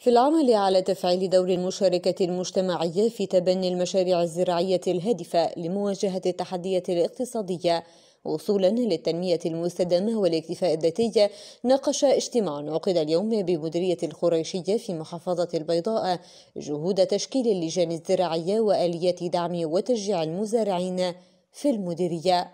في العمل على تفعيل دور المشاركة المجتمعية في تبني المشاريع الزراعية الهادفة لمواجهة التحديات الاقتصادية وصولا للتنمية المستدامة والاكتفاء الذاتي ناقش اجتماع عقد اليوم بمديرية القريشية في محافظة البيضاء جهود تشكيل اللجان الزراعية وآليات دعم وتشجيع المزارعين في المديرية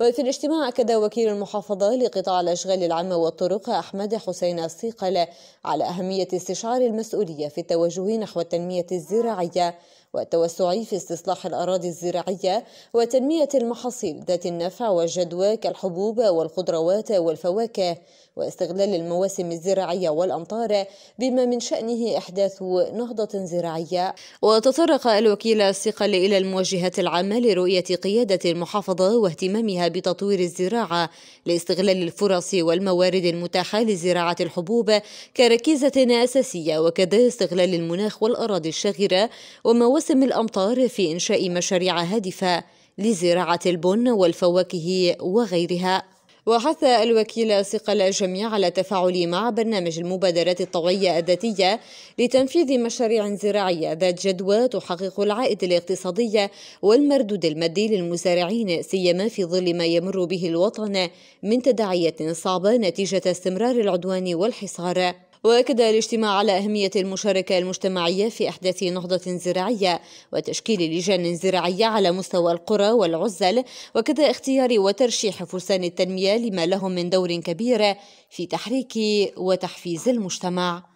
وفي الاجتماع أكد وكيل المحافظة لقطاع الأشغال العامة والطرق أحمد حسين الصيقل على أهمية استشعار المسؤولية في التوجه نحو التنمية الزراعية والتوسع في استصلاح الأراضي الزراعية وتنمية المحاصيل ذات النفع والجدوى كالحبوب والخضروات والفواكه واستغلال المواسم الزراعية والأمطار بما من شأنه إحداث نهضة زراعية وتطرق الوكيل الثقل إلى المواجهات العامة لرؤية قيادة المحافظة واهتمامها بتطوير الزراعة لاستغلال الفرص والموارد المتاحة لزراعة الحبوب كركيزة أساسية وكذا استغلال المناخ والأراضي الشاغرة ومواسم موسم الأمطار في إنشاء مشاريع هادفة لزراعة البن والفواكه وغيرها وحث الوكيل ثقل الجميع على التفاعل مع برنامج المبادرات الطوعية الذاتية لتنفيذ مشاريع زراعية ذات جدوى تحقق العائد الاقتصادي والمردود المادي للمزارعين سيما في ظل ما يمر به الوطن من تداعيات صعبة نتيجة استمرار العدوان والحصار وأكد الاجتماع على أهمية المشاركة المجتمعية في أحداث نهضة زراعية وتشكيل لجان زراعية على مستوى القرى والعزل وكذا اختيار وترشيح فرسان التنمية لما لهم من دور كبير في تحريك وتحفيز المجتمع